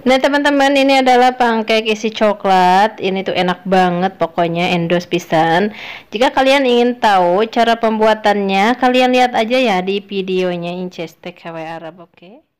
Nah teman-teman ini adalah pancake isi coklat Ini tuh enak banget pokoknya endos pisan Jika kalian ingin tahu cara pembuatannya Kalian lihat aja ya di videonya Inches TKW Arab oke okay?